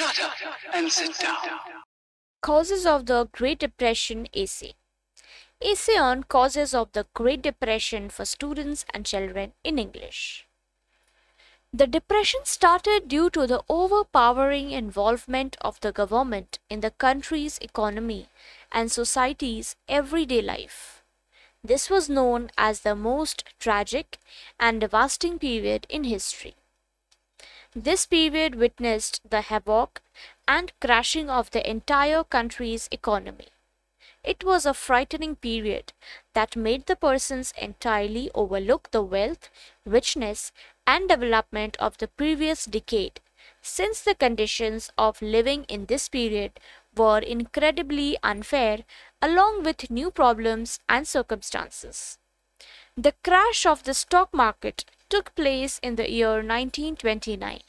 Shut up and sit down. Causes of the Great Depression Essay Essay on Causes of the Great Depression for Students and Children in English. The depression started due to the overpowering involvement of the government in the country's economy and society's everyday life. This was known as the most tragic and devastating period in history. This period witnessed the havoc and crashing of the entire country's economy. It was a frightening period that made the persons entirely overlook the wealth, richness, and development of the previous decade, since the conditions of living in this period were incredibly unfair, along with new problems and circumstances. The crash of the stock market took place in the year 1929.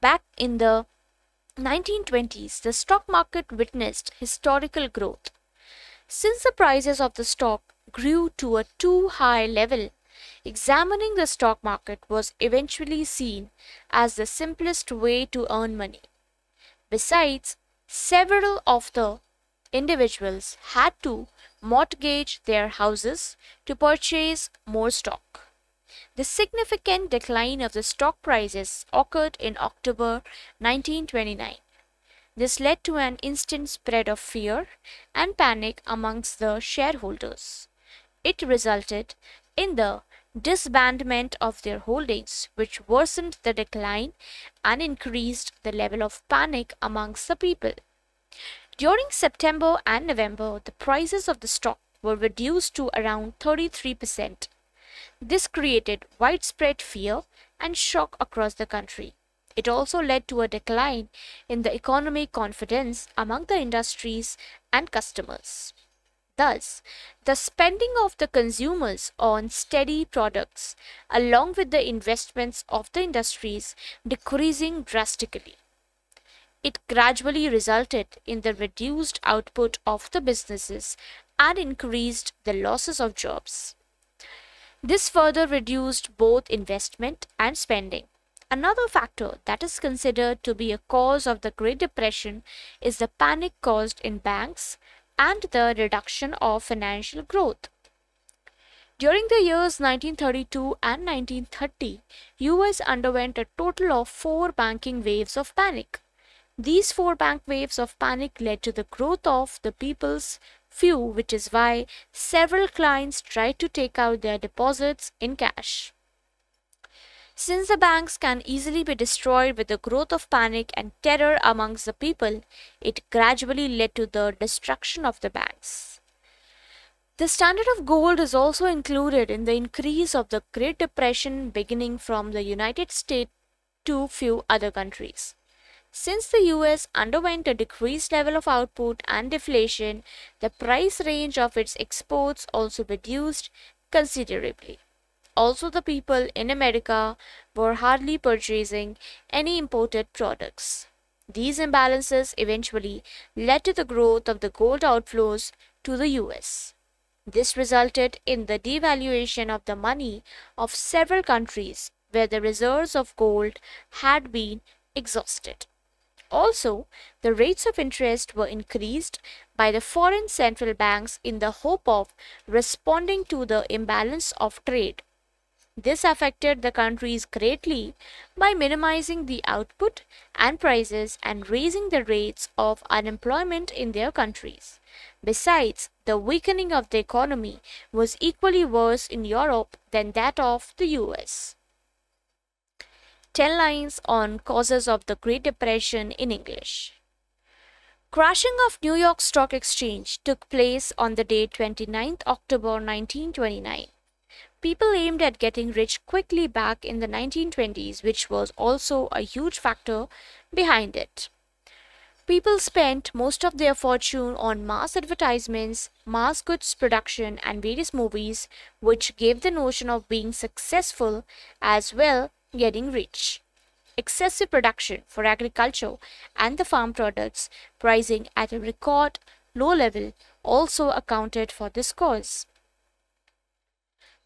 Back in the 1920s, the stock market witnessed historical growth. Since the prices of the stock grew to a too high level, examining the stock market was eventually seen as the simplest way to earn money. Besides, several of the individuals had to mortgage their houses to purchase more stock. The significant decline of the stock prices occurred in October 1929. This led to an instant spread of fear and panic amongst the shareholders. It resulted in the disbandment of their holdings, which worsened the decline and increased the level of panic amongst the people. During September and November, the prices of the stock were reduced to around 33 percent this created widespread fear and shock across the country. It also led to a decline in the economic confidence among the industries and customers. Thus, the spending of the consumers on steady products, along with the investments of the industries, decreasing drastically. It gradually resulted in the reduced output of the businesses and increased the losses of jobs. This further reduced both investment and spending. Another factor that is considered to be a cause of the Great Depression is the panic caused in banks and the reduction of financial growth. During the years 1932 and 1930, US underwent a total of four banking waves of panic. These four bank waves of panic led to the growth of the People's few, which is why several clients try to take out their deposits in cash. Since the banks can easily be destroyed with the growth of panic and terror amongst the people, it gradually led to the destruction of the banks. The standard of gold is also included in the increase of the Great Depression beginning from the United States to few other countries. Since the US underwent a decreased level of output and deflation, the price range of its exports also reduced considerably. Also, the people in America were hardly purchasing any imported products. These imbalances eventually led to the growth of the gold outflows to the US. This resulted in the devaluation of the money of several countries where the reserves of gold had been exhausted. Also, the rates of interest were increased by the foreign central banks in the hope of responding to the imbalance of trade. This affected the countries greatly by minimizing the output and prices and raising the rates of unemployment in their countries. Besides, the weakening of the economy was equally worse in Europe than that of the US. 10 lines on causes of the Great Depression in English. Crashing of New York Stock Exchange took place on the day ninth October 1929. People aimed at getting rich quickly back in the 1920s, which was also a huge factor behind it. People spent most of their fortune on mass advertisements, mass goods production, and various movies, which gave the notion of being successful as well getting rich. Excessive production for agriculture and the farm products pricing at a record low level also accounted for this cause.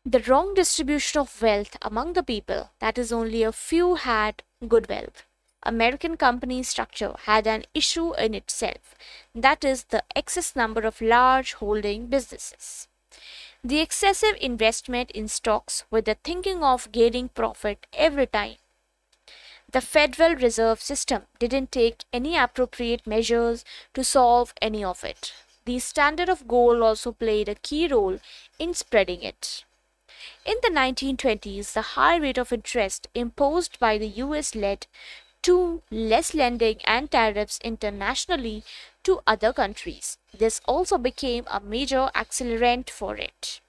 The wrong distribution of wealth among the people, that is, only a few had good wealth. American company structure had an issue in itself, that is, the excess number of large holding businesses. The excessive investment in stocks with the thinking of gaining profit every time. The Federal Reserve System didn't take any appropriate measures to solve any of it. The standard of gold also played a key role in spreading it. In the 1920s, the high rate of interest imposed by the US led to less lending and tariffs internationally to other countries. This also became a major accelerant for it.